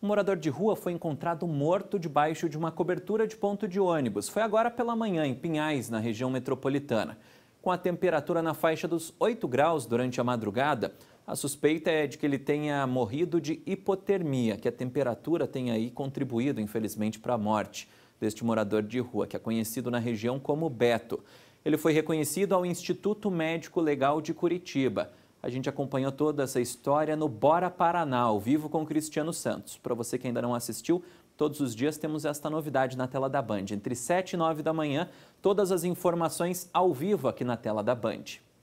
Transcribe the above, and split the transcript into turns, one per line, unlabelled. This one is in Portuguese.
Um morador de rua foi encontrado morto debaixo de uma cobertura de ponto de ônibus. Foi agora pela manhã, em Pinhais, na região metropolitana. Com a temperatura na faixa dos 8 graus durante a madrugada, a suspeita é de que ele tenha morrido de hipotermia, que a temperatura tenha aí contribuído, infelizmente, para a morte deste morador de rua, que é conhecido na região como Beto. Ele foi reconhecido ao Instituto Médico Legal de Curitiba. A gente acompanhou toda essa história no Bora Paraná, ao vivo com Cristiano Santos. Para você que ainda não assistiu, todos os dias temos esta novidade na tela da Band. Entre 7 e 9 da manhã, todas as informações ao vivo aqui na tela da Band.